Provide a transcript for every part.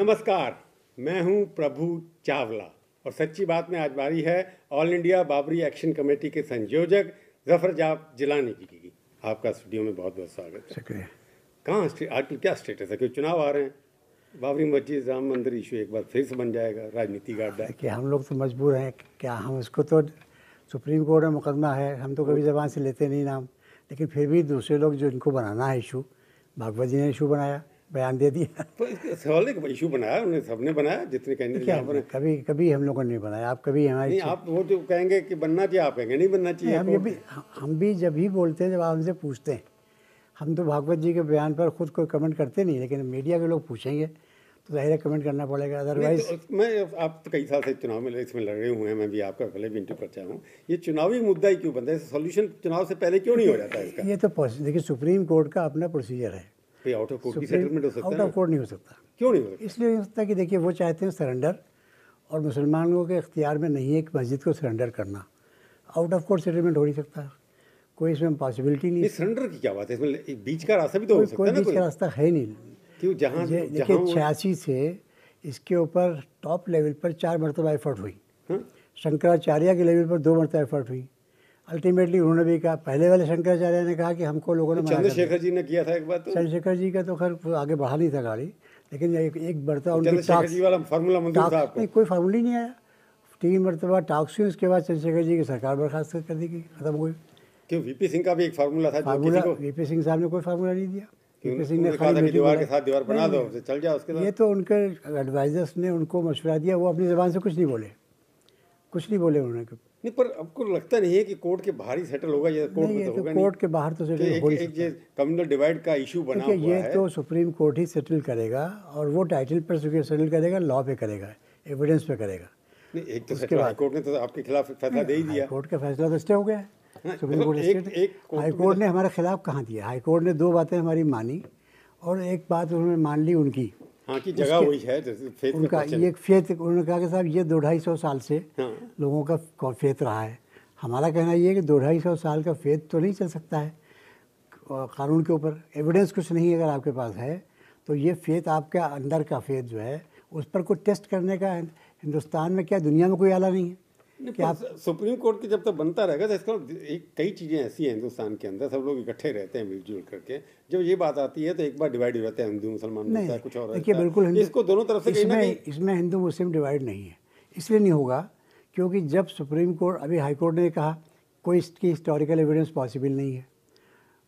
नमस्कार मैं हूं प्रभु चावला और सच्ची बात में आज बारी है All India Babri action committee के संयोजक जफर जाप जिलानी जी की आपका स्टूडियो में बहुत बहुत स्वागत शुक्रिया कहाँ आजकल तो क्या स्टेटस है क्यों चुनाव आ रहे हैं बाबरी मस्जिद राम मंदिर इशू एक बार फिर से बन जाएगा राजनीति का अड्डा कि हम लोग तो मजबूर हैं क्या हम उसको तो सुप्रीम कोर्ट में मुकदमा है हम तो कभी जबान से लेते नहीं नाम लेकिन फिर भी दूसरे लोग जो इनको बनाना है इशू भागवत जी ने इशू बनाया बयान दे दिया तो सवाल एक इशू बनाया उन्हें सबने बनाया जितने कैंडिडेट क्या कभी कभी हम लोगों ने नहीं बनाया आप कभी हमारे आप वो जो कहेंगे कि बनना चाहिए आप कहेंगे नहीं बनना चाहिए हम तो- भी हम भी जब भी बोलते हैं जब आप हमसे पूछते हैं हम तो भागवत जी के बयान पर खुद कोई कमेंट करते नहीं लेकिन मीडिया के लोग पूछेंगे तो जाहिर है कमेंट करना पड़ेगा अदरवाइज तो मैं आप तो कई साल से चुनाव में इसमें लड़ रहे हुए हैं मैं भी आपका पहले भी इंटरव्यू करता हूँ ये चुनावी मुद्दा ही क्यों बनता है सोल्यूशन चुनाव से पहले क्यों नहीं हो जाता है इसका ये तो देखिए सुप्रीम कोर्ट का अपना प्रोसीजर है आउट ऑफ कोर्ट नहीं हो सकता क्यों नहीं हो सकता इसलिए नहीं हो सकता कि देखिए वो चाहते हैं सरेंडर और मुसलमानों के अख्तियार में नहीं है कि मस्जिद को सरेंडर करना आउट ऑफ कोर्ट सेटलमेंट हो नहीं सकता कोई इसमें पॉसिबिलिटी नहीं सरेंडर की क्या बात है इसमें बीच का रास्ता भी तो हो सकता है कोई बीच का रास्ता है नहीं क्यों जहाँ देखिए छियासी से इसके ऊपर टॉप लेवल पर चार मरतबा एफर्ट हुई हाँ। शंकराचार्य के लेवल पर दो मरतबा एफर्ट हुई अल्टीमेटली उन्होंने भी कहा पहले वाले शंकराचार्य ने कहा कि हमको लोगों ने चंद्रशेखर जी ने किया था एक बार तो चंद्रशेखर जी का तो खैर आगे बढ़ा नहीं था गाड़ी लेकिन एक एक बढ़ता उनकी वाला फार्मूला नहीं कोई फार्मूला ही नहीं आया तीन मरतबा टॉक्सिन उसके बाद चंद्रशेखर जी की सरकार बर्खास्त कर दी गई खत्म हुई क्यों वीपी सिंह का भी एक फार्मूला था फार्मूला वीपी सिंह साहब ने कोई फार्मूला नहीं दिया सिंह ने खाली दीवार के साथ दीवार बना दो चल जाओ उसके ये तो उनके एडवाइजर्स ने उनको मशवरा दिया वो अपनी जबान से कुछ नहीं बोले कुछ नहीं बोले उन्होंने नहीं पर आपको लगता नहीं है कि कोर्ट के बाहर ही सेटल होगा या कोर्ट में तो, तो होगा कोर्ट के बाहर तो सेटल तो हो ही एक ये कम्युनल डिवाइड का इशू बना हुआ ये है। तो सुप्रीम कोर्ट ही सेटल करेगा और वो टाइटल पर सेटल करेगा लॉ पे करेगा एविडेंस पे करेगा नहीं एक तो उसके बाद कोर्ट ने तो आपके खिलाफ फैसला दे ही दिया कोर्ट का फैसला तो स्टे हो गया है सुप्रीम तो कोर्ट हाई कोर्ट ने हमारे खिलाफ कहाँ दिया हाई कोर्ट ने दो बातें हमारी मानी और एक बात उन्होंने मान ली उनकी हाँ की जगह हुई है उनका ये फेत उन्होंने कहा कि साहब ये दो ढाई सौ साल से हाँ। लोगों का फेत रहा है हमारा कहना ये है कि दो ढाई सौ साल का फेत तो नहीं चल सकता है कानून के ऊपर एविडेंस कुछ नहीं अगर आपके पास है तो ये फेत आपके अंदर का फेत जो है उस पर कोई टेस्ट करने का हिंदुस्तान में क्या दुनिया में कोई आला नहीं है कि आप सुप्रीम कोर्ट के जब तक बनता रहेगा तो इसका एक कई चीज़ें ऐसी हैं हिंदुस्तान के अंदर सब लोग इकट्ठे रहते हैं मिलजुल करके जब ये बात आती है तो एक बार डिवाइड हो जाते हैं हिंदू मुसलमान नहीं कुछ और देखिए बिल्कुल इसको दोनों तरफ से इसमें इसमें हिंदू मुस्लिम डिवाइड नहीं है इसलिए नहीं होगा क्योंकि जब सुप्रीम कोर्ट अभी हाई कोर्ट ने कहा कोई इसकी हिस्टोरिकल एविडेंस पॉसिबल नहीं है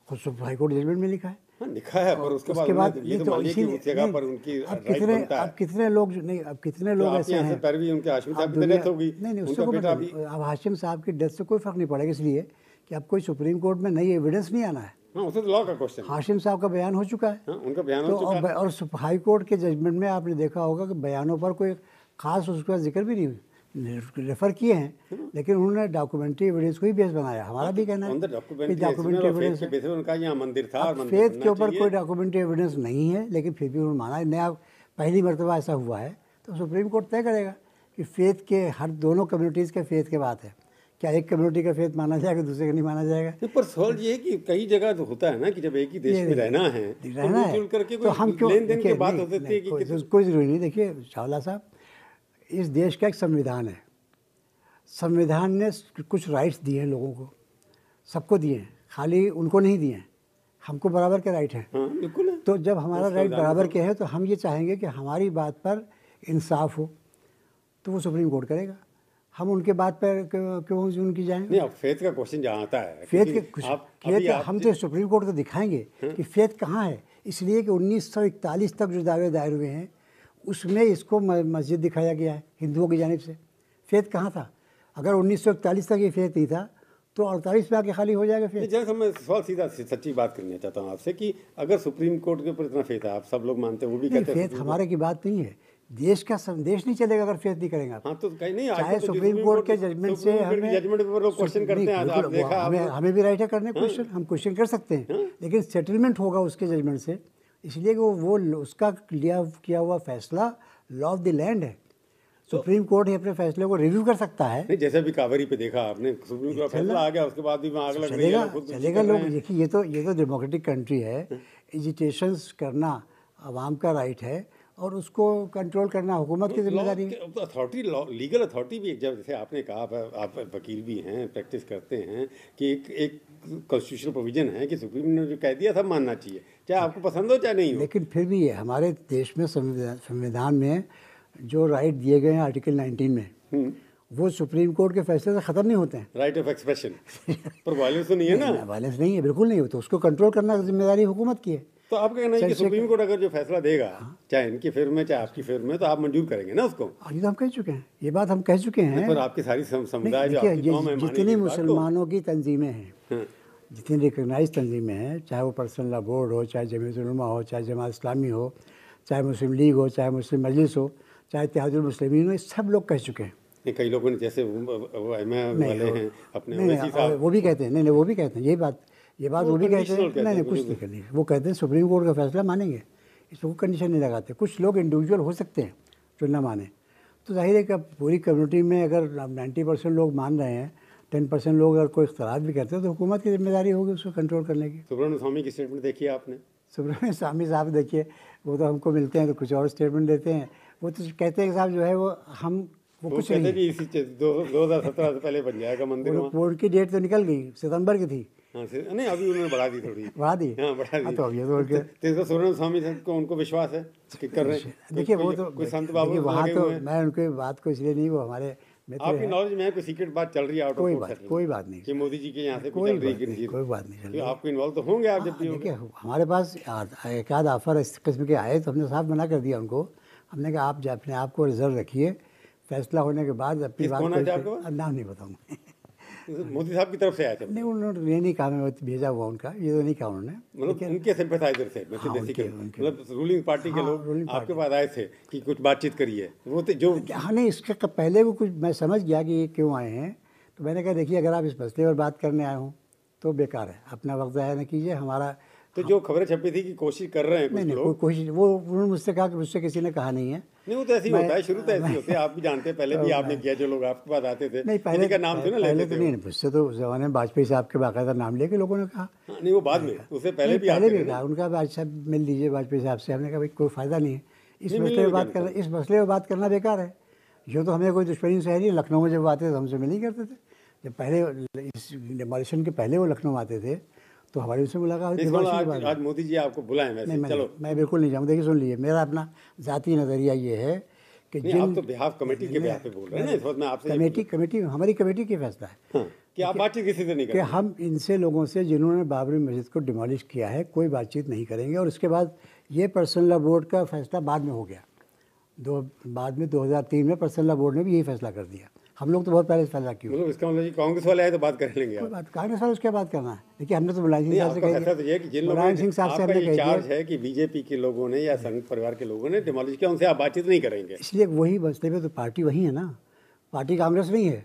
खुद हाई कोर्ट जजमेंट में लिखा है हाँ, लिखा है पर उसके, उसके बाद ये तो, तो जगह पर उनकी अब कितने अब कितने लोग नहीं अब कितने तो लोग ऐसे हैं भी उनके हाशिम साहब की डेथ होगी नहीं नहीं उसको अब हाशिम साहब की डेथ से कोई फर्क नहीं पड़ेगा इसलिए कि अब कोई सुप्रीम कोर्ट में नई एविडेंस नहीं आना है लॉ हाँ, तो का क्वेश्चन हाशिम साहब का बयान हो चुका है हाँ, उनका बयान हो चुका है और हाई कोर्ट के जजमेंट में आपने देखा होगा कि बयानों पर कोई खास उसका जिक्र भी नहीं हुई रेफर किए हैं लेकिन उन्होंने डॉक्यूमेंट्री एविडेंस को ही बेस बनाया हमारा भी कहना है डॉक्यूमेंट्री एविडेंस मंदिर था फेथ के ऊपर कोई डॉक्यूमेंट्री एविडेंस नहीं है लेकिन फिर भी उन्होंने माना नया पहली मरतबा ऐसा हुआ है तो सुप्रीम कोर्ट तय करेगा कि फेथ के हर दोनों कम्युनिटीज़ के फेथ के बात है क्या एक कम्युनिटी का फेथ माना जाएगा दूसरे का नहीं माना जाएगा तो पर सवाल ये है कि कई जगह तो होता है ना कि जब एक ही देश में रहना है रहना तो है तो हम क्यों लेन देन की बात होती है कोई जरूरी नहीं देखिए चावला साहब इस देश का एक संविधान है संविधान ने कुछ राइट्स दिए हैं लोगों को सबको दिए हैं खाली उनको नहीं दिए हैं हमको बराबर के राइट हैं हाँ, तो जब हमारा राइट बराबर के है तो हम ये चाहेंगे कि हमारी बात पर इंसाफ हो तो वो सुप्रीम कोर्ट करेगा हम उनके बात पर क्यों उनकी जाएं नहीं अब फेथ का क्वेश्चन जहाँ आता है फेथ के कुछ आप, फेथ आप हम तो सुप्रीम कोर्ट को दिखाएंगे हाँ। कि फेथ कहाँ है इसलिए कि 1941 तक जो दावे दायर हुए हैं उसमें इसको मस्जिद दिखाया गया है हिंदुओं की जानब से फेत कहाँ था अगर उन्नीस सौ इकतालीस तक ये फेत नहीं था तो अड़तालीस में आके खाली हो जाएगा फिर जैसा मैं सवाल सीधा सच्ची बात करना चाहता हूँ आपसे कि अगर सुप्रीम कोर्ट के ऊपर इतना फेथ है आप सब लोग मानते हैं वो भी कहते फेथ हमारे की बात नहीं है देश का संदेश नहीं चलेगा अगर फेथ नहीं करेंगे हाँ तो कहीं नहीं चाहे तो सुप्रीम कोर्ट के जजमेंट से हमें जजमेंट पर लोग क्वेश्चन करते हैं आप हमें हमें भी राइट है करने क्वेश्चन हाँ। हम क्वेश्चन कर सकते हैं हाँ। लेकिन सेटलमेंट होगा उसके जजमेंट से इसलिए कि वो वो उसका लिया किया हुआ फैसला लॉ ऑफ द लैंड है सुप्रीम कोर्ट ही अपने फैसले को रिव्यू कर सकता है नहीं जैसे भी कावेरी पे देखा आपने सुप्रीम कोर्ट फैसला आ गया उसके बाद भी आग लग चलेगा चलेगा लोग देखिए ये तो ये तो डेमोक्रेटिक कंट्री है एजिटेशन हाँ। करना आवाम का राइट है और उसको कंट्रोल करना हुकूमत की जिम्मेदारी अथॉरिटी लीगल अथॉरिटी भी एक जब जैसे आपने कहा आप वकील भी हैं प्रैक्टिस करते हैं कि एक एक कॉन्स्टिट्यूशनल प्रोविजन है कि सुप्रीम ने जो कह दिया सब मानना चाहिए चाहे आपको पसंद हो चाहे नहीं हो लेकिन फिर भी हमारे देश में संविधान में जो राइट दिए गए हैं आर्टिकल नाइनटीन में हम्म। वो सुप्रीम कोर्ट के फैसले से ख़त्म नहीं होते हैं राइट ऑफ एक्सप्रेशन पर वायलेंस तो नहीं है ना वायलेंस नहीं है बिल्कुल नहीं होता तो उसको कंट्रोल करना जिम्मेदारी हुकूमत की है तो आप कहना है कि सुप्रीम कोर्ट अगर जो फैसला देगा हाँ। चाहे इनकी फिर में चाहे आपकी फिर में तो आप मंजूर करेंगे ना उसको अभी तो हम कह चुके हैं ये बात हम कह चुके हैं पर आपकी सारी समुदाय जितनी मुसलमानों की तंजीमें हैं जितनी रिकगनाइज तंजीमें हैं चाहे वो पर्सनल लॉ बोर्ड हो चाहे जमीतुलमा हो चाहे जमात इस्लामी हो चाहे मुस्लिम लीग हो चाहे मुस्लिम मजलिस हो चाहे इतिहादुलमसलमिन हो सब लोग कह चुके हैं कई लोगों ने जैसे वाले हैं अपने नहीं, नहीं, वो भी कहते हैं नहीं नहीं वो भी कहते हैं ये बात ये बात वो, वो भी कहते हैं नहीं नहीं कुछ नहीं करनी वो कहते हैं सुप्रीम कोर्ट का फैसला मानेंगे इसको कंडीशन नहीं लगाते कुछ लोग इंडिविजुअल हो सकते हैं जो ना माने तो जाहिर है कि पूरी कम्युनिटी में अगर नाइन्टी परसेंट लोग मान रहे हैं टेन परसेंट लोग अगर कोई इख्तलाफ भी करते हैं तो हुकूमत की जिम्मेदारी होगी उसको कंट्रोल करने की सुब्रमण्य स्वामी की स्टेटमेंट देखी आपने सुब्रमण्य स्वामी साहब देखिए वो तो हमको मिलते हैं तो कुछ और स्टेटमेंट देते हैं वो तो कहते हैं साहब जो है वो हम वो कुछ नहीं जी इसी दो दो हज़ार सत्रह से पहले बन जाएगा मंदिर बोर्ड की डेट तो निकल गई सितंबर की थी हाँ नहीं अभी उन्होंने बढ़ा दी थोड़ी बढ़ा दी हाँ बढ़ा दी हाँ, तो अभी तो तीसरा तो सूर्य स्वामी साहब को उनको विश्वास है कि कर रहे हैं देखिए वो तो संत बाबू वहाँ तो मैं उनके बात को इसलिए नहीं वो हमारे तो आपकी नॉलेज में कोई सीक्रेट बात चल रही है कोई बात तो। कोई बात नहीं कि मोदी जी के यहाँ से कोई बात नहीं कोई तो बात नहीं आपको इन्वॉल्व तो होंगे आप जब हाँ, देखिए हमारे पास एक आध ऑफर इस किस्म के आए तो हमने साफ मना कर दिया उनको हमने कहा आप अपने आप को रिजर्व रखिए फैसला होने के बाद अपनी बात नाम नहीं बताऊँगा मोदी साहब की तरफ से आया था नहीं उन्होंने तो ये नहीं कहा मैं भेजा हुआ उनका ये तो नहीं कहा उन्होंने मतलब उनके सिंपथाइजर थे हाँ, मतलब रूलिंग पार्टी के हाँ, लोग आपके पास आए थे कि कुछ बातचीत करिए वो तो जो हाँ नहीं इसके तो पहले वो कुछ मैं समझ गया कि ये क्यों आए हैं तो मैंने कहा देखिए अगर आप इस मसले पर बात करने आए हों तो बेकार है अपना वक्त ज़ाया न कीजिए हमारा तो जो खबरें छपी थी कि कोशिश कर रहे हैं नहीं नहीं कोशिश वो उन्होंने मुझसे कहा कि मुझसे किसी ने कहा नहीं है नहीं वो तो ऐसे ही होता है शुरू तो ऐसे ही होते हैं आप भी जानते हैं पहले भी आपने किया जो लोग आपके पास आते थे नहीं पहले का नाम सुना ना लेते तो नहीं उससे तो उस जमाने में वाजपेयी साहब के बाकायदा नाम लेके लोगों ने कहा हाँ, नहीं वो बाद में उससे पहले भी पहले भी कहा उनका साहब मिल लीजिए वाजपेयी साहब से हमने कहा भाई कोई फ़ायदा नहीं है इस मसले में बात करना इस मसले में बात करना बेकार है जो तो हमें कोई दुश्मनी से है नहीं लखनऊ में जब आते थे हमसे मिल ही करते थे जब पहले इस डिमोलिशन के पहले वो लखनऊ आते थे तो हमारी उनसे मुलाकात है आज मोदी जी आपको बुलाएं वैसे नहीं, चलो मैं बिल्कुल नहीं जाऊँगा देखिए सुन लीजिए मेरा अपना जाती नज़रिया ये है कि जिन आप तो बिहार कमेटी के बिहार पे बोल रहे हैं ना इस मैं आपसे कमेटी कमेटी हमारी कमेटी के फैसला है हाँ, कि आप बातचीत किसी से नहीं कि हम इनसे लोगों से जिन्होंने बाबरी मस्जिद को डिमोलिश किया है कोई बातचीत नहीं करेंगे और उसके बाद ये पर्सनल बोर्ड का फैसला बाद में हो गया दो बाद में 2003 में पर्सनल बोर्ड ने भी यही फैसला कर दिया हम लोग तो बहुत पहले फैसला किया मतलब इसका मतलब कांग्रेस वाले आए तो बात कर लेंगे बात कांग्रेस वाले उसके बाद करना है देखिए हमने तो मुलायम सिंह से मुलायम सिंह साहब से हमने चार्ज है कि बीजेपी के लोगों ने या संघ परिवार के लोगों ने डिमोलिश किया उनसे आप बातचीत नहीं करेंगे इसलिए वही बचते हुए तो पार्टी वही है ना पार्टी कांग्रेस नहीं है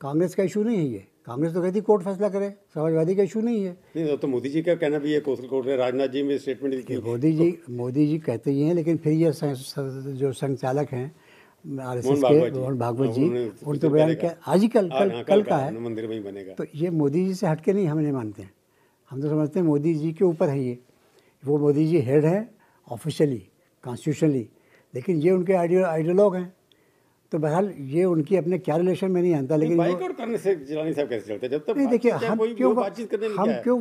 कांग्रेस का इशू नहीं है ये कांग्रेस तो कहती कोर्ट फैसला करे समाजवादी का इशू नहीं है नहीं तो, तो मोदी जी का कहना भी है कोर्ट ने राजनाथ जी में स्टेटमेंट दी मोदी जी तो मोदी जी कहते ही हैं लेकिन फिर ये जो संचालक हैं आर एस एस के मोहन भागवत हाँ, जी उन तो बयान के आज ही कल हाँ, हाँ, कल कल का है मंदिर में बनेगा तो ये मोदी जी से हटके नहीं हम नहीं मानते हैं हम तो समझते हैं मोदी जी के ऊपर है ये वो मोदी जी हेड है ऑफिशियली कॉन्स्टिट्यूशनली लेकिन ये उनके आइडियोलॉग हैं तो बहरहाल ये उनकी अपने क्या रिलेशन में नहीं आता लेकिन करने से जिलानी साहब कैसे चलते जब तक नहीं देखिए हम क्यों बातचीत करने हम क्यों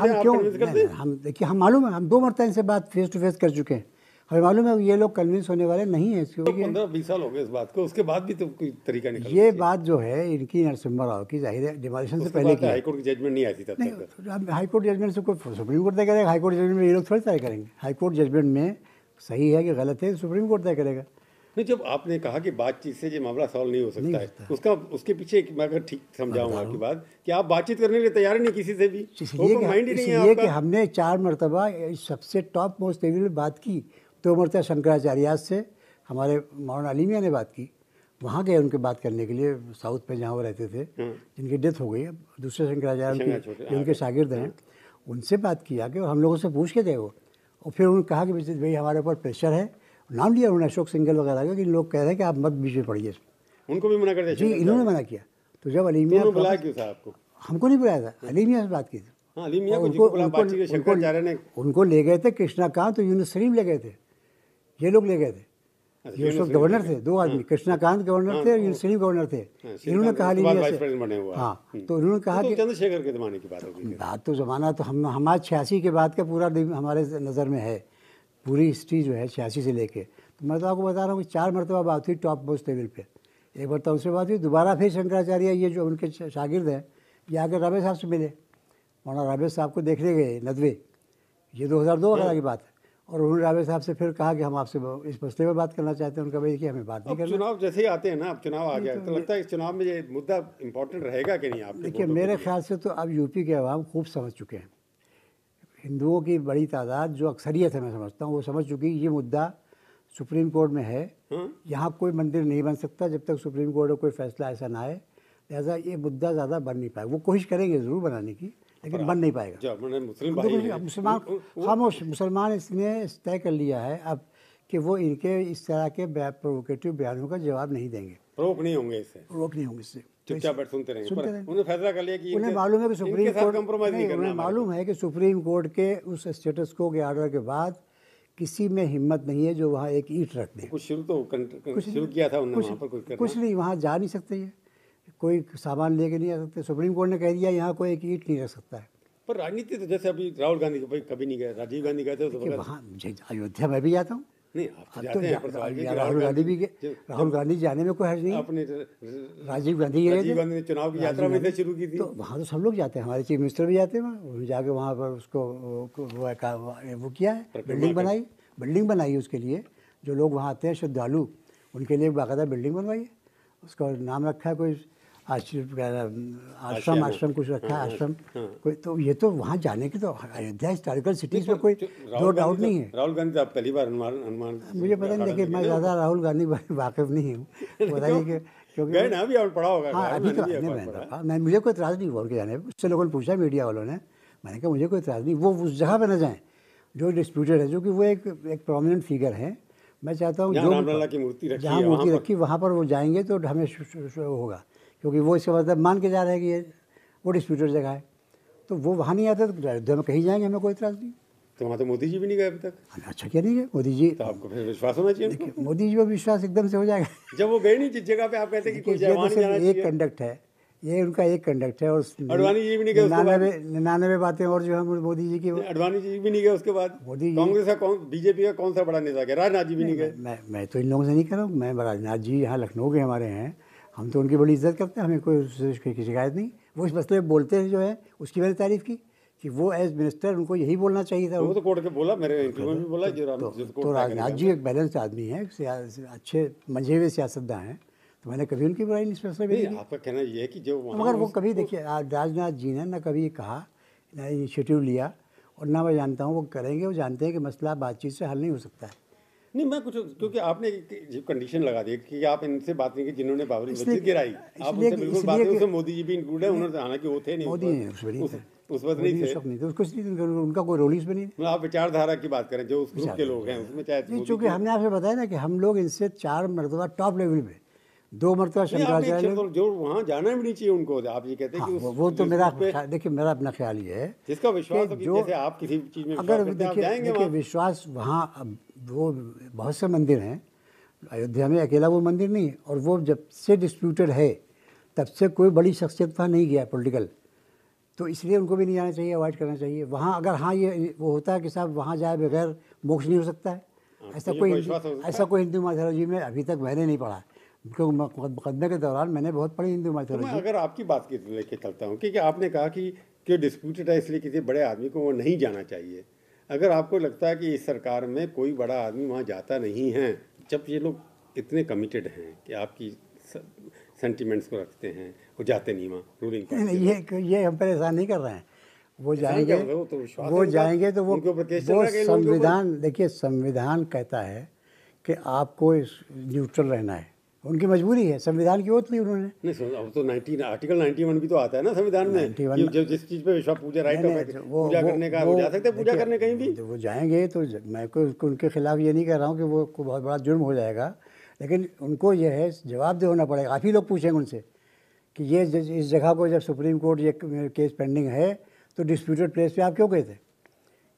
हम क्यों हम देखिए हम मालूम है हम दो मरता इनसे बात फेस टू फेस कर चुके हैं हमें मालूम है ये लोग कन्विंस होने वाले नहीं है इसके तो पंद्रह बीस साल हो गए इस बात को उसके बाद भी तो कोई तरीका नहीं ये बात जो है इनकी नरसिम्हा राव की जाहिर है डिमोलिशन से पहले तो की हाईकोर्ट की जजमेंट नहीं आती तब तो हाईकोर्ट जजमेंट से कोई सुप्रीम कोर्ट तय करेगा हाईकोर्ट जजमेंट में ये लोग थोड़ी तय करेंगे हाईकोर्ट जजमेंट में सही है कि गलत है सुप्रीम कोर्ट तय करेगा नहीं जब आपने कहा कि बातचीत से ये मामला सॉल्व नहीं हो सकता नहीं है उसका उसके पीछे मैं अगर ठीक समझाऊँ आपकी बात कि आप बातचीत करने के लिए तैयार नहीं किसी से भी माइंड ही नहीं है कि हमने चार मरतबा सबसे टॉप मोस्ट लेवल में बात की तोमरता शंकराचार्य से हमारे मौलाना अलीमिया ने बात की वहाँ गए उनके बात करने के लिए साउथ में जहाँ वो रहते थे हम्म। जिनकी डेथ हो गई अब दूसरे शंकराचार्य उनके हाँ। उनके शागिर्द हैं उनसे बात किया कि और हम लोगों से पूछ के गए वो और फिर उन्होंने कहा कि भाई हमारे ऊपर प्रेशर है नाम लिया उन्होंने अशोक सिंगल वगैरह का कि लोग कह रहे हैं कि आप मत बीच में पढ़िए उनको भी मना कर दिया जी इन्होंने मना किया तो जब अलीमिया बुलाया क्यों था आपको हमको नहीं बुलाया था अलीमिया से बात की थी हाँ, उनको ले गए थे तो यूनिवर्सिटी में ले गए थे ये लोग ले गए थे अच्छा, ये उस वक्त गवर्नर थे दो आदमी हाँ। कृष्णाकांत गवर्नर हाँ, थे और सिंह हाँ। गवर्नर थे इन्होंने कहा लीबिया हाँ हम्म। तो इन्होंने कहा तो कि चंद्रशेखर के जमाने की बात होगी बात तो ज़माना तो हम हमारे छियासी के बाद का पूरा हमारे नज़र में है पूरी हिस्ट्री जो है छियासी से लेके तो मैं तो आपको बता रहा हूँ कि चार मरतबा बात हुई टॉप मोस्ट लेवल पर एक तो उससे बात हुई दोबारा फिर शंकराचार्य ये जो उनके शागिर्द हैं ये आकर राबे साहब से मिले मौना राबे साहब को देखने गए नदवे ये दो हज़ार दो की बात है और उन्होंने रावे साहब से फिर कहा कि हम आपसे इस मसले पर बात करना चाहते हैं उनका भाई कि हमें बात नहीं करना चुनाव जैसे ही आते हैं ना अब चुनाव आ गया तो, तो, लगता है इस चुनाव में ये मुद्दा इम्पोर्टेंट रहेगा कि नहीं आप देखिए मेरे ख्याल से तो अब यूपी के अवाम खूब समझ चुके हैं हिंदुओं की बड़ी तादाद जो अक्सरियत है मैं समझता हूँ वो समझ चुकी ये मुद्दा सुप्रीम कोर्ट में है हाँ। यहाँ कोई मंदिर नहीं बन सकता जब तक सुप्रीम कोर्ट का कोई फैसला ऐसा ना आए लिहाजा ये मुद्दा ज़्यादा बन नहीं पाए वो कोशिश करेंगे ज़रूर बनाने की लेकिन बन नहीं पाएगा तो मुसलमान खामोश मुसलमान इसने तय कर लिया है अब कि वो इनके इस तरह के प्रोवोकेटिव बयानों का जवाब नहीं देंगे रोक नहीं होंगे इससे रोक नहीं होंगे इससे तो चुपचाप बैठ सुनते सुनते उन्हें फैसला कर लिया कि उन्हें मालूम है कि सुप्रीम कोर्ट नहीं उन्हें मालूम है कि सुप्रीम कोर्ट के उस स्टेटस को के के बाद किसी में हिम्मत नहीं है जो वहाँ एक ईट रख दे कुछ शुरू तो कुछ शुरू किया था उन्होंने कुछ, कुछ नहीं वहाँ जा नहीं सकते ये कोई सामान लेके नहीं आ सकते सुप्रीम कोर्ट ने कह दिया यहाँ कोई एक ईट नहीं रख सकता है पर राजनीति तो जैसे अभी राहुल गांधी भाई कभी नहीं गए राजीव गांधी गए थे वहाँ अयोध्या में भी जाता हूँ नहीं आप तो, तो, तो राहुल गांधी भी राहुल गांधी जाने में कोई हर्ज नहीं अपने राजीव गांधी राजीव गांधी ने चुनाव की यात्रा में शुरू की थी तो वहाँ तो सब लोग जाते हैं हमारे चीफ मिनिस्टर भी जाते हैं वहाँ जाके वहाँ पर उसको वो किया है बिल्डिंग बनाई बिल्डिंग बनाई उसके लिए जो लोग वहाँ आते हैं श्रद्धालु उनके लिए बाकायदा बिल्डिंग बनवाई है उसका नाम रखा है कोई आश्रम आश्रम आश्रम कुछ रखा है हम्म, आश्रम हम्म। कोई तो ये तो वहाँ जाने की तो अयोध्या हिस्टोरिकल सिटीज में कोई दो डाउट नहीं तो- है राहुल गांधी तो आप पहली बार अनुमान मुझे पता नहीं देखिए मैं ज़्यादा राहुल गांधी वाकिफ नहीं हूँ बताइए कि क्योंकि गए ना अभी और पढ़ा होगा हाँ अभी तो मैंने तो पढ़ा हाँ, मैं मुझे कोई इतराज़ नहीं हुआ उनके जाने उससे लोगों ने पूछा मीडिया वालों ने मैंने कहा मुझे कोई इतराज़ नहीं वो उस जगह पर ना जाएँ जो डिस्प्यूटेड है जो कि वो एक एक प्रोमिनेंट फिगर है मैं चाहता हूँ जो की मूर्ति जहाँ मूर्ति रखी वहाँ पर वो जाएंगे तो हमें होगा क्योंकि वो इसका मतलब मान के जा रहे हैं कि ये वो डिस्प्यूटेड जगह है तो वो वहाँ नहीं आते तो अयोध्या में कहीं जाएंगे हमें कोई इतराज़ नहीं तो वहाँ तो मोदी जी भी नहीं गए अभी तक हाँ, अच्छा क्या नहीं गए मोदी जी तो आपको फिर विश्वास होना चाहिए मोदी जी पर विश्वास एकदम से हो जाएगा जब वो गए नहीं जिस जगह पे आप कहते कि तो एक कंडक्ट है ये उनका एक कंडक्ट है और अडवाणी जी भी नहीं गए निन्यानवे निन्यानवे बातें और जो है मोदी जी की अडवाणी जी भी नहीं गए उसके बाद मोदी कांग्रेस का कौन बीजेपी का कौन सा बड़ा नेता गया राजनाथ जी भी नहीं गए मैं मैं तो इन लोगों से नहीं कर रहा हूँ मैं राजनाथ जी यहाँ लखनऊ के हमारे हैं हम तो उनकी बड़ी इज्जत करते हैं हमें कोई उसकी की शिकायत नहीं वो इस मसले में बोलते हैं जो है उसकी मैंने तारीफ की कि वो एज मिनिस्टर उनको यही बोलना चाहिए था वो तो कोर्ट के बोला मेरे इंटरव्यू में बोला तो राजनाथ जी तो- तो एक बैलेंस आदमी है अच्छे मंझे हुए सियासतदान हैं तो मैंने कभी उनकी बुराई नहीं इस मसले नहीं आपका कहना ये है कि जो मगर वो कभी देखिए राजनाथ जी ने ना कभी कहा ना इनिशिएटिव लिया और ना मैं जानता हूँ वो करेंगे वो जानते हैं कि मसला बातचीत से हल नहीं हो सकता है नहीं मैं कुछ क्योंकि आपने कंडीशन लगा दी कि आप इनसे बात नहीं की जिन्होंने बाबरी मस्जिद गिराई आप उनसे बिल्कुल बात नहीं मोदी जी भी इंक्लूड है उन्होंने तो हालांकि वो थे नहीं मोदी उस वक्त नहीं थे नहीं थे सब उनका कोई रोल इसमें नहीं आप विचारधारा की बात करें जो उस ग्रुप के लोग हैं उसमें चाहे चूँकि हमने आपसे बताया ना कि हम लोग इनसे चार मरतबा टॉप लेवल पे दो मरतबा शंकराचार्य जो वहाँ जाना भी नहीं चाहिए उनको आप ये कहते हैं हाँ, कि उस, वो तो मेरा देखिए मेरा अपना ख्याल ये है जिसका विश्वास जो आप किसी चीज़ में अगर देखिए विश्वास वहाँ वो बहुत से मंदिर हैं अयोध्या में अकेला वो मंदिर नहीं और वो जब से डिस्प्यूटेड है तब से कोई बड़ी शख्सियत वहाँ नहीं गया पॉलिटिकल तो इसलिए उनको भी नहीं जाना चाहिए अवॉइड करना चाहिए वहाँ अगर हाँ ये वो होता है कि साहब वहाँ जाए बगैर मोक्ष नहीं हो सकता है हाँ, तो ऐसा कोई ऐसा कोई हिंदू माथोलॉजी में अभी तक मैंने नहीं पढ़ा क्योंकि मुकदमे के दौरान मैंने बहुत पढ़ी हिंदू तो माथोलॉजी अगर आपकी बात की लेके चलता हूँ क्योंकि आपने कहा कि क्यों डिस्प्यूटेड है इसलिए किसी बड़े आदमी को वो नहीं जाना चाहिए अगर आपको लगता है कि इस सरकार में कोई बड़ा आदमी वहाँ जाता नहीं है जब ये लोग इतने कमिटेड हैं कि आपकी सेंटिमेंट्स को रखते हैं वो जाते नहीं वहाँ रूलिंग ये ये हम परेशान नहीं कर रहे हैं वो जाएंगे तो वो, तो वो जाएंगे तो वो वो संविधान देखिए संविधान कहता है कि आपको न्यूट्रल रहना है उनकी मजबूरी है संविधान की ओत तो ली उन्होंने नहीं अब तो 19 आर्टिकल 91 भी तो आता है ना संविधान में जब जिस चीज़ पे विश्वास पूजा राइट नहीं, वो, पूजा वो, करने का वो, वो जा सकते हैं पूजा करने कहीं भी तो वो जाएंगे तो मैं को उनके खिलाफ ये नहीं कह रहा हूँ कि वो को बहुत बड़ा जुर्म हो जाएगा लेकिन उनको यह है जवाब दे होना पड़ेगा आप ही लोग पूछेंगे उनसे कि ये इस जगह को जब सुप्रीम कोर्ट ये केस पेंडिंग है तो डिस्प्यूटेड प्लेस पर आप क्यों गए थे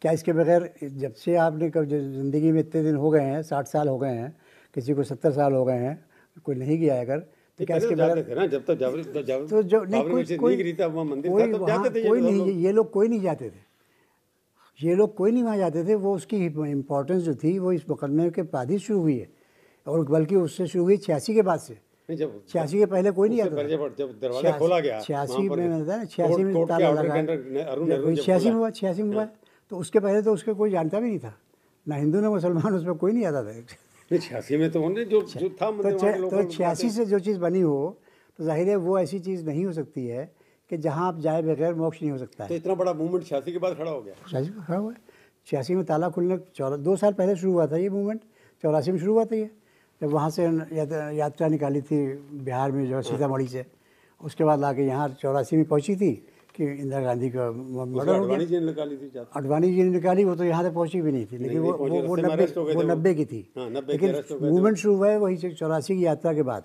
क्या इसके बगैर जब से आपने ज़िंदगी में इतने दिन हो गए हैं साठ साल हो गए हैं किसी को सत्तर साल हो गए हैं कोई नहीं गया अगर तो क्या इसके बाद जब तक तो, तो जो नहीं कोई कोई तो कोई कोई नहीं ये लोग कोई नहीं जाते थे ये लोग कोई नहीं वहाँ जाते थे वो उसकी इम्पोर्टेंस जो थी वो इस मुकदमे के बाद ही शुरू हुई है और बल्कि उससे शुरू हुई छियासी के बाद से छियासी के पहले कोई नहीं आता था छियासी में छियासी में छियासी में हुआ छियासी में हुआ हाँ। तो उसके पहले तो उसके कोई जानता भी नहीं था ना हिंदू ना मुसलमान उसमें कोई नहीं आता था छियासी में तो उन्हें जो जो था तो मतलब तो छियासी से जो चीज़ बनी हो तो जाहिर है वो ऐसी चीज़ नहीं हो सकती है कि जहाँ आप जाए बगैर मोक्ष नहीं हो सकता तो है तो इतना बड़ा मूवमेंट छियासी के बाद खड़ा हो गया छियासी में खड़ा हुआ है छियासी में ताला खुलने चौरा दो साल पहले शुरू हुआ था ये मूवमेंट चौरासी में शुरू हुआ था ये जब वहाँ से यात्रा निकाली थी बिहार में जो सीतामढ़ी से उसके बाद आके यहाँ चौरासी में पहुँची थी कि इंदिरा गांधी का मर्डर हो गया निकाली अडवाणी जी ने निकाली वो तो यहाँ तक पहुँची भी नहीं थी लेकिन वो वो नब्बे वो नब्बे की थी हाँ, लेकिन मूवमेंट शुरू हुआ है वही से चौरासी की यात्रा के बाद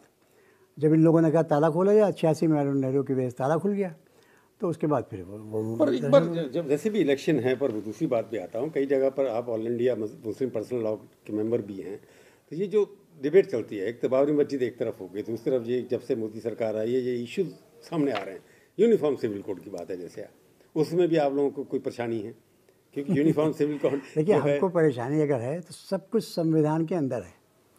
जब इन लोगों ने कहा ताला खोला गया छियासी में नेहरू की वजह से ताला खुल गया तो उसके बाद फिर वो पर एक बार जब जैसे भी इलेक्शन है पर दूसरी बात भी आता हूँ कई जगह पर आप All India Muslim personal law के मेंबर भी हैं तो ये जो डिबेट चलती है एक तो बाबरी मस्जिद एक तरफ हो गई दूसरी तरफ ये जब से मोदी सरकार आई है ये इश्यूज सामने आ रहे हैं यूनिफॉर्म सिविल कोड की बात है जैसे उसमें भी आप लोगों को कोई परेशानी है क्योंकि यूनिफॉर्म सिविल कोड देखिए हमको परेशानी अगर है तो सब कुछ संविधान के अंदर है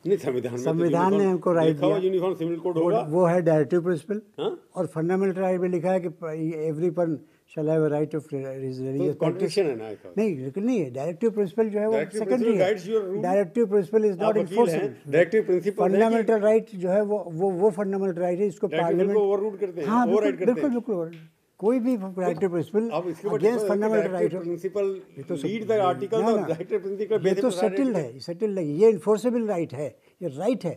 नहीं संविधान तो संविधान ने हमको राइट दिया यूनिफॉर्म सिविल कोड होगा वो है डायरेक्टिव हाँ? प्रिंसिपल और फंडामेंटल राइट में लिखा है कि every person shall have right of religious contradiction है ना नहीं नहीं है डायरेक्टिव प्रिंसिपल जो है वो सेकेंडरी है directive principle is not enforceable directive principle fundamental right जो है वो वो वो फंडामेंटल राइट है इसको पार्लियामेंट को ओवररूल करते हैं हां बिल्कुल बिल्कुल कोई भी writer principle against fundamental writer principle तो read the article writer principle ये तो सेटल्ड है सेटल्ड है ये इन्फोर्सेबल राइट है ये राइट है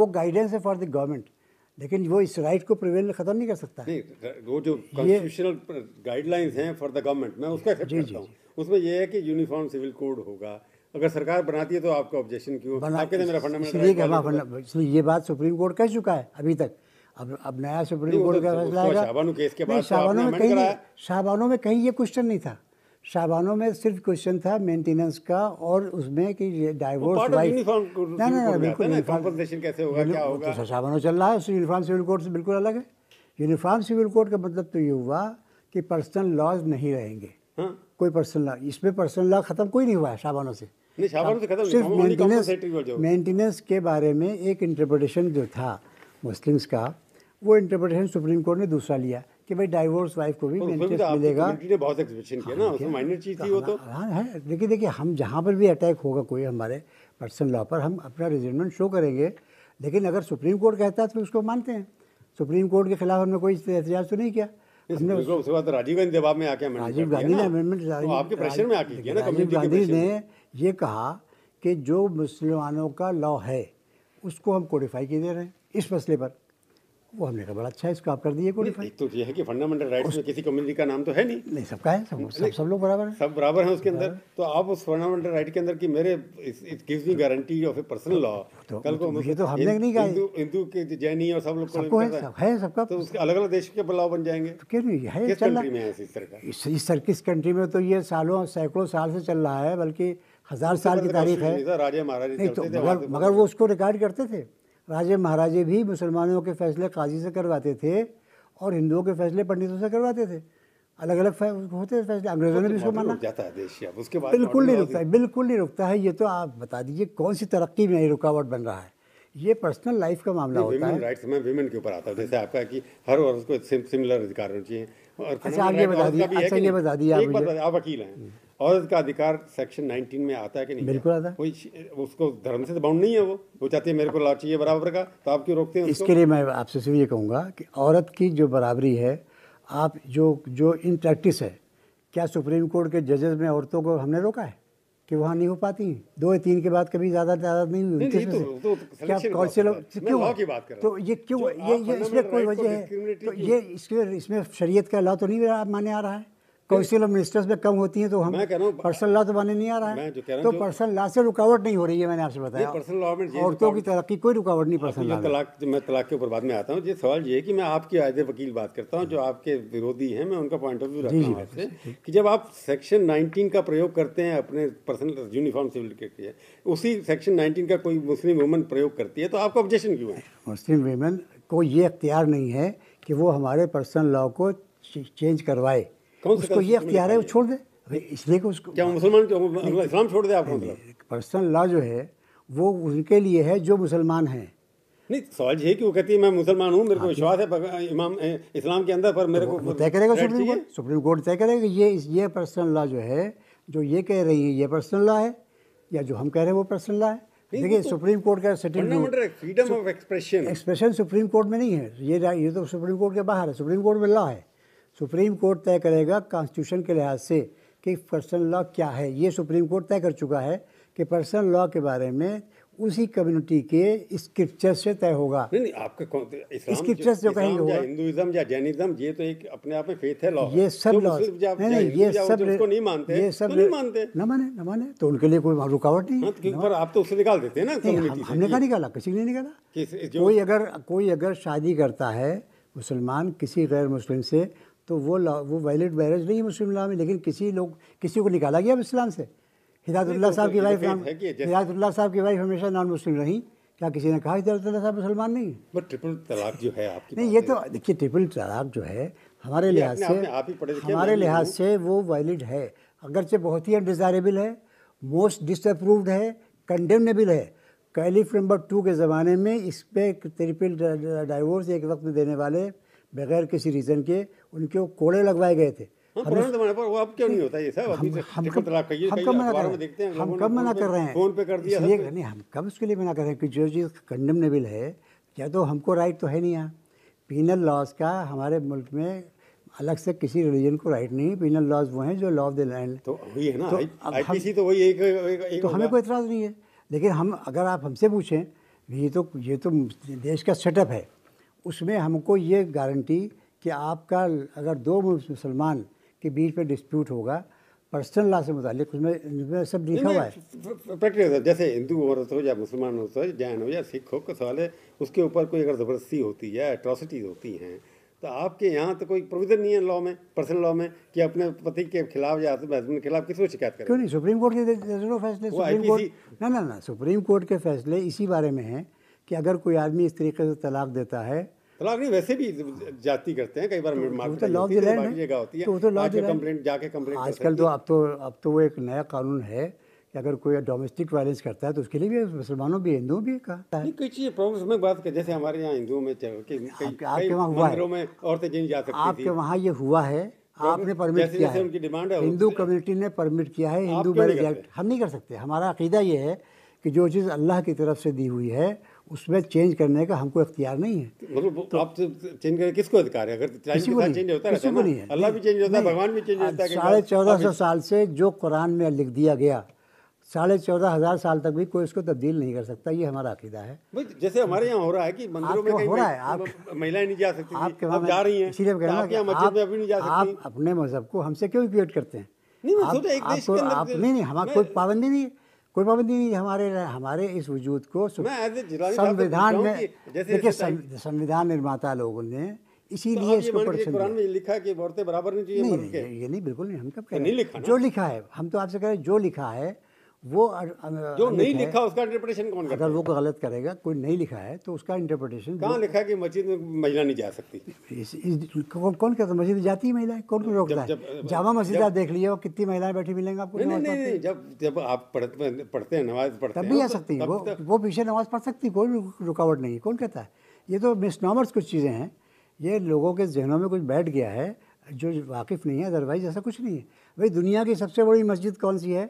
वो गाइडेंस है फॉर द गवर्नमेंट लेकिन वो इस राइट को प्रिवेल खत्म नहीं कर सकता नहीं वो जो कॉन्स्टिट्यूशनल गाइडलाइंस हैं फॉर द गवर्नमेंट मैं उसका एक्सेप्ट करता हूं उसमें ये है कि यूनिफॉर्म सिविल कोड होगा अगर सरकार बनाती है तो आपका ऑब्जेक्शन क्यों आपके मेरा फंडामेंटल मतलब इसलिए ये बात सुप्रीम कोर्ट कह चुका है अभी तक अब अब नया सुप्रीम कोर्ट का फैसला आएगा शाहबानो शाहबानों में कहीं शाहबानों में कहीं ये क्वेश्चन नहीं था शाहबानों में सिर्फ क्वेश्चन था मेंटेनेंस का और उसमें कि डाइवोर्स वाइफ ना ना बिल्कुल यूनिफॉर्म शाहबानों चल रहा है यूनिफॉर्म सिविल कोर्ट से बिल्कुल अलग है यूनिफॉर्म सिविल कोर्ट का मतलब तो ये हुआ कि पर्सनल लॉज नहीं रहेंगे हाँ। कोई पर्सनल लॉ इसमें पर्सनल लॉ ख़त्म कोई नहीं हुआ है शाहबानों से सिर्फ मेंटेनेंस मेंटेनेंस के बारे में एक इंटरप्रटेशन जो था मुस्लिम्स का वो इंटरप्रिटेशन सुप्रीम कोर्ट ने दूसरा लिया कि भाई डाइवोर्स वाइफ को भी बेनिफिट तो मिलेगा ने बहुत एक्सप्रेशन किया ना हाँ, उसमें माइनर चीज़ थी वो तो है हाँ, हाँ, देखिए देखिए हम जहाँ पर भी अटैक होगा कोई हमारे पर्सनल लॉ पर हम अपना रिजर्वमेंट शो करेंगे लेकिन अगर सुप्रीम कोर्ट कहता है तो उसको मानते हैं सुप्रीम कोर्ट के खिलाफ हमने कोई एहतियात तो नहीं किया हमने उसके बाद राजीव गांधी जवाब में आके राजीव गांधी ने अमेंडमेंट तो आपके प्रेशर में आके ना राजीव गांधी ने ये कहा कि जो मुसलमानों का लॉ है उसको हम कोडिफाई किए दे रहे हैं इस मसले पर वो हमने कहा बड़ा अच्छा है इसको आप कर दीजिए क्वालिफाई तो ये है कि फंडामेंटल राइट्स में किसी कम्युनिटी का नाम तो है नहीं नहीं सबका है सब सब, सब लोग बराबर हैं सब बराबर हैं उसके अंदर हाँ। तो आप उस फंडामेंटल राइट के अंदर कि मेरे it gives me guarantee of a personal law तो, कल को तो मुझे तो हमने नहीं कहा हिंदू हिंदू के जैनी और सब लोग सबको है है सबका तो उसके अलग अलग देश के लॉ बन जाएंगे तो कह नहीं है चल रहा है इस तरह का इस किस कंट्री में तो ये सालों सैकड़ों साल से चल रहा है बल्कि हज़ार साल की तारीख है राजा महाराज तो मगर वो उसको रिकॉर्ड करते थे राजे महाराजे भी मुसलमानों के फैसले काजी से करवाते थे और हिंदुओं के फैसले पंडितों से करवाते थे अलग अलग होते हैं फैसले अंग्रेजों ने भी उसको माना जाता है देश उसके बाद बिल्कुल नहीं रुकता है बिल्कुल नहीं रुकता है ये तो आप बता दीजिए कौन सी तरक्की में रुकावट बन रहा है ये पर्सनल लाइफ का मामला होता है राइट्स में वीमेन के ऊपर आता है जैसे आपका कि हर औरत को सिमिलर अधिकार होना चाहिए और अच्छा आप ये बता दिए अच्छा ये बता दिए आप वकील हैं औरत का अधिकार सेक्शन 19 में आता है कि नहीं बिल्कुल आता कोई उसको धर्म से तो बाउंड नहीं है वो वो चाहती है मेरे को लाभ चाहिए बराबर का तो आप क्यों रोकते हैं उसको? इसके लिए मैं आपसे सिर्फ ये कहूँगा कि औरत की जो बराबरी है आप जो जो इन प्रैक्टिस है क्या सुप्रीम कोर्ट के जजेस में औरतों को हमने रोका है कि वहाँ नहीं हो पाती दो या तीन के बाद कभी ज़्यादा तादाद नहीं हुई तो, तो क्या काउंसिल क्यों तो ये क्यों ये इसमें कोई वजह है तो ये इसके इसमें शरीयत का लॉ तो नहीं माने आ रहा है काउंसिल ऑफ मिनिस्टर्स में कम होती है तो हम पर्सनल लॉ तो बने नहीं आ रहा है तो पर्सनल लॉ से रुकावट नहीं हो रही है मैंने आपसे बताया पर्सनल लॉ में औरतों की तरक्की कोई रुकावट नहीं पर्सनल लॉ तलाक मैं तलाक के ऊपर बाद में आता हूँ ये सवाल ये है कि मैं आपके आयदे वकील बात करता हूँ जो आपके विरोधी हैं मैं उनका पॉइंट ऑफ व्यू रखता हूँ आपसे कि जब आप सेक्शन नाइनटीन का प्रयोग करते हैं अपने पर्सनल यूनिफॉर्म सिविल के लिए उसी सेक्शन नाइनटीन का कोई मुस्लिम वुमेन प्रयोग करती है तो आपका ऑब्जेक्शन क्यों है मुस्लिम वुमेन को ये अख्तियार नहीं है कि वो हमारे पर्सनल लॉ को चेंज करवाए उसको ये अख्तियार है वो छोड़ दे इसलिए कि उसको क्या मुसलमान इस्लाम छोड़ दे आपको मतलब? पर्सनल लॉ जो है वो उनके लिए है जो मुसलमान हैं नहीं सवाल ये कि वो कहती है मैं मुसलमान हूँ मेरे को हाँ, विश्वास है इमाम इस्लाम के अंदर पर मेरे को तय करेगा सुप्रीम कोर्ट सुप्रीम कोर्ट तय करेगा ये ये पर्सनल लॉ जो है जो ये कह रही है ये पर्सनल लॉ है या जो हम कह रहे हैं वो पर्सनल लॉ है देखिए तो सुप्रीम कोर्ट का freedom of expression expression Supreme Court में नहीं है ये ये तो सुप्रीम कोर्ट के बाहर है सुप्रीम कोर्ट में लॉ है सुप्रीम कोर्ट तय करेगा कॉन्स्टिट्यूशन के लिहाज से कि पर्सनल लॉ क्या है ये सुप्रीम कोर्ट तय कर चुका है कि पर्सनल लॉ के बारे में उसी कम्युनिटी के स्क्रिप्चर से तय होगा नहीं नहीं आपका स्क्रिप्चर जो तो कहीं होगा हिंदुइज्म या जैनिज्म ये तो एक अपने आप में फेथ है लॉ ये सब लॉ नहीं नहीं ये सब उसको नहीं मानते ये तो सब नहीं मानते न माने न माने तो उनके लिए कोई रुकावट नहीं हाँ, पर आप तो उसे निकाल देते हैं ना हमने कहा निकाला किसी ने निकाला कोई अगर कोई अगर शादी करता है मुसलमान किसी गैर मुस्लिम से तो वो वो वैलिड मैरिज नहीं है मुस्लिम लॉ में लेकिन किसी लोग किसी को निकाला गया इस्लाम से हिदायतुल्ला तो तो साहब की वाइफ हिदायतुल्ला साहब की वाइफ हमेशा नॉन मुस्लिम रही क्या किसी ने कहा हिदायतुल्ला साहब मुसलमान नहीं बट ट्रिपल तलाक जो है आपकी नहीं ये तो देखिए ट्रिपल तलाक जो है हमारे लिहाज से हमारे लिहाज से वो वैलिड है अगरचे बहुत ही अनडिज़ायरेबल है मोस्ट डिसअप्रूव्ड है कंडेमनेबल है कैलिफ नंबर टू के ज़माने में इस पर ट्रिपल डाइवोर्स एक वक्त देने वाले बगैर किसी रीज़न के उनके कोड़े लगवाए गए थे हम कब मना कर रहे हैं फोन पे कर दिया नहीं हम कब उसके लिए मना कर रहे हैं कि जो चीज़ कंडमनेबल है या तो हमको राइट तो है नहीं यहाँ पीनल लॉज का हमारे मुल्क में अलग से किसी रिलीजन को राइट नहीं पीनल लॉज वो हैं जो लॉ ऑफ द लैंड तो वही है ना तो आईपीसी तो वही एक, एक, एक तो हमें कोई इतराज़ नहीं है लेकिन हम अगर आप हमसे पूछें ये तो ये तो देश का सेटअप है उसमें हमको ये गारंटी कि आपका अगर दो मुसलमान के बीच में डिस्प्यूट होगा पर्सनल लॉ से मुतल उसमें सब लिखा हुआ है प्रैक्टिकल जैसे हिंदू औरत हो या मुसलमान औरत हो जैन हो या सिख हो का सवाल है उसके ऊपर कोई अगर ज़बरदस्ती होती है अट्रॉसिटीज़ होती हैं तो आपके यहाँ तो कोई प्रोविज़न नहीं है लॉ में पर्सनल लॉ में कि अपने पति के खिलाफ या हस्बैंड के खिलाफ किसको शिकायत करें क्यों नहीं सुप्रीम कोर्ट के फैसले सुप्रीम कोर्ट ना ना ना सुप्रीम कोर्ट के फैसले इसी बारे में हैं कि अगर कोई आदमी इस तरीके से तलाक देता है तलाक नहीं वैसे भी जाती करते हैं कई बार तो लॉज तो जगह होती है तो तो लॉज कंप्लेंट जाके कंप्लेंट आजकल तो अब तो अब तो वो एक नया कानून है कि अगर कोई डोमेस्टिक वायलेंस करता है तो उसके लिए भी मुसलमानों भी हिंदुओं भी कहा कई चीज़ें प्रोग्रेस में बात कर जैसे हमारे यहाँ हिंदुओं में आपके वहाँ हुआ है औरतें जिन जा सकती आपके वहाँ ये हुआ है तो आपने परमिट किया है उनकी डिमांड है हिंदू कम्युनिटी ने परमिट किया है हिंदू मैरिज एक्ट हम नहीं कर सकते हमारा अकीदा ये है कि जो चीज़ अल्लाह की तरफ से दी हुई है उसमें चेंज करने का हमको इख्तियार नहीं है तो मतलब तो आप चेंज तो करने किसको अधिकार है अगर किसी को चेंज होता किसी को तो नहीं है अल्लाह भी चेंज होता है भगवान भी चेंज होता है साढ़े चौदह सौ साल से जो कुरान में लिख दिया गया साढ़े चौदह हज़ार साल तक भी कोई इसको तब्दील नहीं कर सकता ये हमारा अकीदा है जैसे हमारे यहाँ हो रहा है कि मंदिरों में हो रहा है आप महिलाएं नहीं जा सकती आपके आप जा रही हैं इसीलिए कह रहा हूँ आप अभी नहीं जा सकती आप अपने मजहब को हमसे क्यों क्रिएट करते हैं नहीं नहीं हमारा कोई पाबंदी नहीं है कोई पाबंदी नहीं हमारे हमारे इस वजूद को संविधान में देखिए संविधान निर्माता लोगों ने इसीलिए तो इसको कुरान में लिखा कि औरतें बराबर नहीं चाहिए नहीं, नहीं, ये नहीं बिल्कुल नहीं हम कब कह रहे हैं जो लिखा है हम तो आपसे कह रहे हैं जो लिखा है वो जो नहीं लिखा उसका इंटरप्रिटेशन कौन करेगा अगर वो गलत करेगा कोई नहीं लिखा है तो उसका इंटरप्रिटेशन कहाँ लिखा है कि मस्जिद में महिला नहीं जा सकती इस, इस, कौन कौन कहता है मस्जिद जाती है महिलाएं कौन कौन रोकता है जामा मस्जिद आप देख लीजिए कितनी महिलाएं बैठी मिलेंगे आपको नहीं नहीं जब जब आप पढ़ते हैं नमाज पढ़ते तब भी आ तो सकती है वो तो वो पीछे नमाज पढ़ सकती कोई रुकावट नहीं कौन कहता है ये तो मिसनॉमर्स कुछ चीज़ें हैं ये लोगों के जहनों में कुछ बैठ गया है जो वाकिफ़ नहीं है अदरवाइज़ ऐसा कुछ नहीं है भाई दुनिया की सबसे बड़ी मस्जिद कौन सी है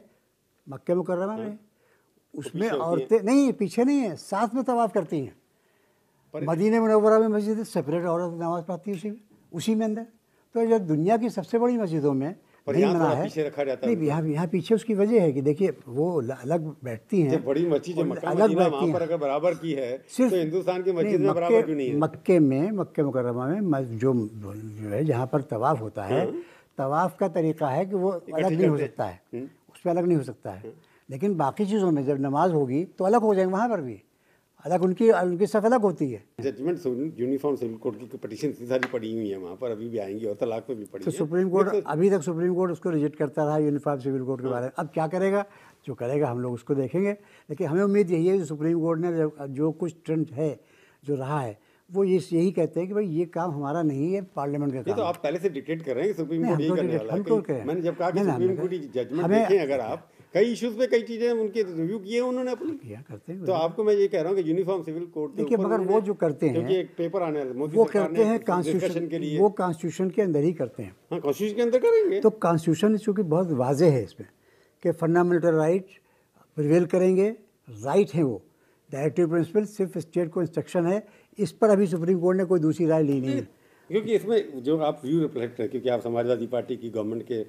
मक्के मुकर्रमा में हाँ। तो उसमें औरतें नहीं पीछे नहीं है साथ में तवाफ़ करती हैं मदीने मनोबरा में मस्जिद है सेपरेट औरत नमाज़ पढ़ती है उसी में उसी में अंदर तो जो दुनिया की सबसे बड़ी मस्जिदों में नहीं तो मना है रखा जाता नहीं यहाँ यहाँ पीछे उसकी वजह है कि देखिए वो अलग बैठती हैं बड़ी मस्जिद अलग बैठती पर अगर बराबर की है सिर्फ तो हिंदुस्तान की मस्जिद में बराबर क्यों नहीं है मक्के में मक्के मुकर्रमा में जो जो है जहाँ पर तवाफ़ होता है हाँ। तवाफ़ का तरीका है कि वो अलग नहीं हो सकता है हम्म। उस पर अलग नहीं हो सकता है लेकिन बाकी चीज़ों में जब नमाज होगी तो अलग हो जाएंगे वहाँ पर भी अलग उनकी उनकी सब अलग होती है जजमेंट यूनिफॉर्म सिविल कोर्ट की पटिशन इतनी सारी पड़ी हुई है वहाँ पर अभी भी आएंगी और तलाक में भी पड़ी तो सुप्रीम कोर्ट तो अभी तक सुप्रीम कोर्ट उसको रिजेक्ट करता रहा यूनिफॉर्म सिविल कोड के बारे में हाँ। अब क्या करेगा जो करेगा हम लोग उसको देखेंगे लेकिन हमें उम्मीद यही है कि सुप्रीम कोर्ट ने जो कुछ ट्रेंड है जो रहा है वो ये यही कहते हैं कि भाई ये काम हमारा नहीं है पार्लियामेंट का तो काम तो आप पहले से डिक्टेट कर रहे हैं सुप्रीम कोर्ट यही करने वाला है मैंने जब कहा कि सुप्रीम कोर्ट जजमेंट देखें अगर आप कई इश्यूज पे कई चीज़ें उनके रिव्यू किए उन्होंने अपने किया करते हैं तो आपको मैं ये कह रहा हूँ कि यूनिफॉर्म सिविल कोड देखिए मगर वो जो करते हैं क्योंकि एक पेपर आने वाला वो करते हैं कॉन्स्टिट्यूशन के लिए वो कॉन्स्टिट्यूशन के अंदर ही करते हैं कॉन्स्टिट्यूशन हाँ, के अंदर करेंगे तो कॉन्स्टिट्यूशन चूंकि बहुत वाजे है इसमें कि फंडामेंटल राइट प्रिवेल करेंगे राइट है वो डायरेक्टिव प्रिंसिपल सिर्फ स्टेट को इंस्ट्रक्शन है इस पर अभी सुप्रीम कोर्ट ने कोई दूसरी राय ली नहीं है क्योंकि इसमें जो आप व्यू रिफ्लेक्ट है क्योंकि आप समाजवादी पार्टी की गवर्नमेंट के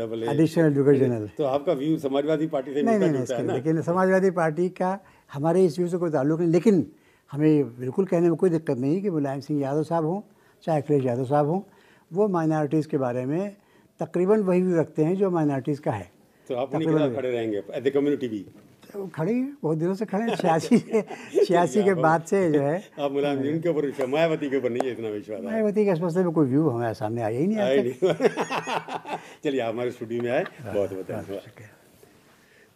डबल एडिशनल एडवोकेट जनरल तो आपका व्यू समाजवादी पार्टी से नहीं नहीं, नहीं लेकिन समाजवादी पार्टी का हमारे इस व्यू से कोई ताल्लुक नहीं लेकिन हमें बिल्कुल कहने में कोई दिक्कत नहीं कि मुलायम सिंह यादव साहब हों चाहे अखिलेश यादव साहब हों वो माइनॉरिटीज़ के बारे में तकरीबन वही व्यू रखते हैं जो माइनॉरिटीज़ का है तो आप खड़े रहेंगे कम्युनिटी भी तो खड़े बहुत दिनों से खड़े छियासी छियासी के बाद से जो है आप मुलायम जी के ऊपर विश्वास मायावती के ऊपर नहीं है इतना विश्वास मायावती के स्पष्ट में कोई व्यू हमारे सामने आया ही नहीं आया चलिए आप हमारे स्टूडियो में आए हाँ, हाँ, बहुत बहुत हाँ,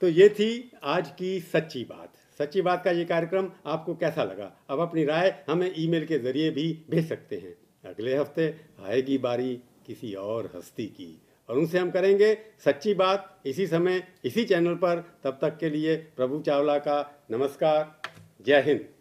तो ये थी आज की सच्ची बात सच्ची बात का ये कार्यक्रम आपको कैसा लगा अब अपनी राय हमें ईमेल के जरिए भी भेज सकते हैं अगले हफ्ते आएगी बारी किसी और हस्ती की और उनसे हम करेंगे सच्ची बात इसी समय इसी चैनल पर तब तक के लिए प्रभु चावला का नमस्कार जय हिंद